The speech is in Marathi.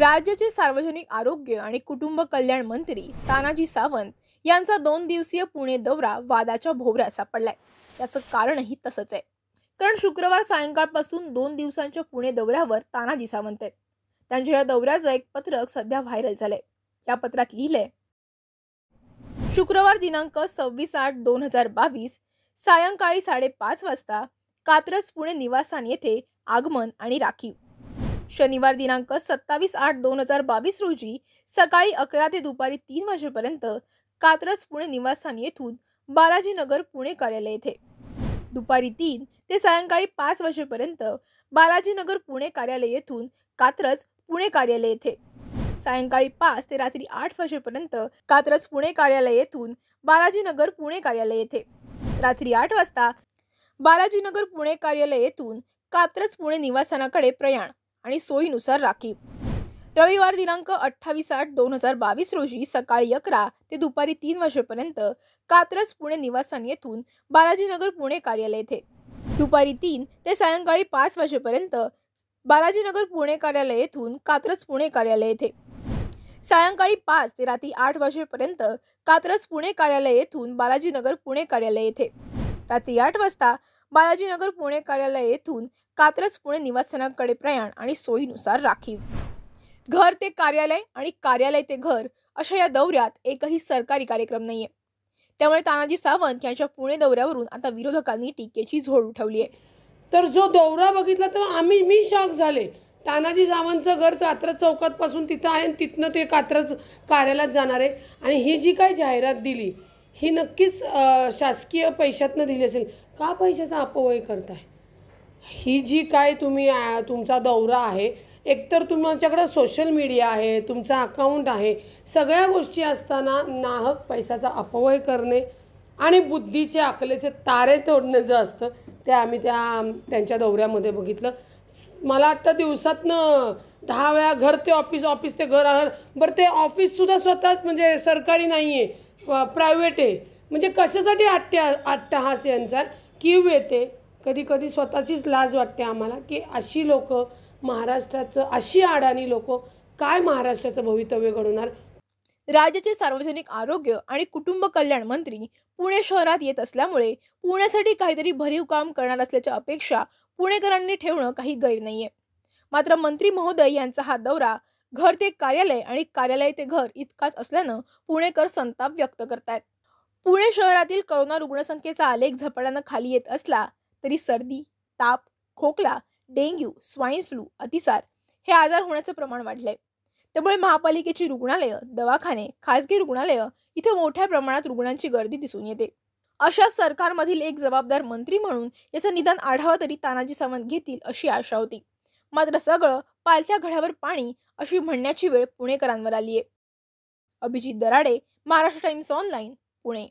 राज्याचे सार्वजनिक आरोग्य आणि कुटुंब कल्याण मंत्री तानाजी सावंत यांचा दोन दिवसीय पुणे दौरा वादाच्या भोवऱ्या सापडलाय त्याचं कारणही तसंच आहे कारण शुक्रवार सायंकाळपासून दोन दिवसांच्या पुणे दौऱ्यावर तानाजी सावंत आहेत त्यांच्या या दौऱ्याचं एक पत्रक सध्या व्हायरल झालंय या पत्रात लिहिलंय शुक्रवार दिनांक सव्वीस आठ दोन हजार बावीस सायंकाळी साडेपाच वाजता कात्रज पुणे निवासान येथे आगमन आणि राखीव शनिवार दिनांक सत्तावीस आठ दोन हजार बावीस रोजी सकाळी अकरा ते दुपारी तीन वाजेपर्यंत कात्रज पुणे निवासस्थानी येथून बालाजीनगर पुणे कार्यालय येथे दुपारी तीन ते सायंकाळी पाच वाजेपर्यंत बालाजीनगर पुणे कार्यालय येथून कात्रज पुणे कार्यालय येथे सायंकाळी पाच ते रात्री आठ वाजेपर्यंत कात्रज पुणे कार्यालय येथून बालाजीनगर पुणे कार्यालय येथे रात्री आठ वाजता बालाजीनगर पुणे कार्यालय येथून कात्रज पुणे निवासस्थानाकडे प्रयाण आणि सोयीनुसार राखीव रविवार दिनांक अठ्ठावीस आठ दोन हजार बावीस रोजी सकाळी अकरा ते दुपारी तीन वाजेपर्यंत कात्रज पुणे निवासस्थानी येथून बालाजीनगर पुणे कार्यालय येथे दुपारी तीन ते सायंकाळी पाच वाजेपर्यंत बालाजीनगर पुणे कार्यालय येथून कात्रज पुणे कार्यालय येथे सायंकाळी पाच ते रात्री आठ वाजेपर्यंत कात्रज पुणे कार्यालय येथून बालाजीनगर पुणे कार्यालय येथे रात्री आठ वाजता बालाजीनगर पुणे कार्यालय येथून कात्रज पुणे निवासस्थानाकडे प्रयाण आणि सोयीनुसार राखीव घर ते कार्यालय आणि कार्यालय ते घर अशा या दौऱ्यात एकही सरकारी कार्यक्रम नाहीये त्यामुळे तानाजी सावंत यांच्या पुणे दौऱ्यावरून आता विरोधकांनी टीकेची झोड उठवली आहे तर जो दौरा बघितला तर आम्ही मी शॉक झाले तानाजी सावंतचं घर कात्रज चौकात पासून तिथं आहे आणि तिथनं ते कात्रज कार्यालयात जाणार आहे आणि ही जी काय जाहिरात दिली ही नक्कीच शासकीय पैशातनं दिली असेल का पैशाचा अपव्यय करताय ही जी काय तुम्ही तुमचा दौरा आहे एकतर तुमच्याकडं सोशल मीडिया आहे तुमचा अकाउंट आहे सगळ्या गोष्टी असताना नाहक पैशाचा अपव्यय करणे आणि बुद्धीचे आकलेचे तारे तोडणे जे असतं ते आम्ही त्या त्यांच्या दौऱ्यामध्ये बघितलं मला वाटतं दिवसातनं दहा वेळा घर ते ऑफिस ऑफिस ते घर आहे बरं ते ऑफिससुद्धा स्वतःच म्हणजे सरकारी नाही आहे प्रायव्हेट आहे म्हणजे कशासाठी आट्ट्या अट्टहास यांचा कीव येते कधी कधी स्वतःचीच लाज वाटते आम्हाला की अशी लोक महाराष्ट्राचं अशी अडाणी लोक काय महाराष्ट्राचं भवितव्य घडवणार राज्याचे सार्वजनिक आरोग्य आणि कुटुंब कल्याण मंत्री पुणे शहरात येत असल्यामुळे पुण्यासाठी काहीतरी भरीव काम करणार असल्याच्या अपेक्षा पुणेकरांनी ठेवणं काही गैर नाहीये मात्र मंत्री महोदय यांचा हा दौरा घर ते कार्यालय आणि कार्यालय ते घर इतकाच असल्यानं पुणेकर संताप व्यक्त करतायत पुणे शहरातील करोना रुग्णसंख्येचा आलेख झपाट्यानं खाली येत असला तरी सर्दी ताप खोकला डेंग्यू स्वाईन फ्लू अतिसार हे आजार होण्याचं प्रमाण वाढलंय त्यामुळे महापालिकेची रुग्णालय दवाखाने खासगी रुग्णालय इथे मोठ्या प्रमाणात रुग्णांची गर्दी दिसून येते अशा सरकारमधील एक जबाबदार मंत्री म्हणून याचं निदान आढावा तरी तानाजी सावंत घेतील अशी आशा होती मात्र सगळं पालथ्या घड्यावर पाणी अशी म्हणण्याची वेळ पुणेकरांवर आली आहे अभिजित दराडे महाराष्ट्र टाइम्स ऑनलाईन पुणे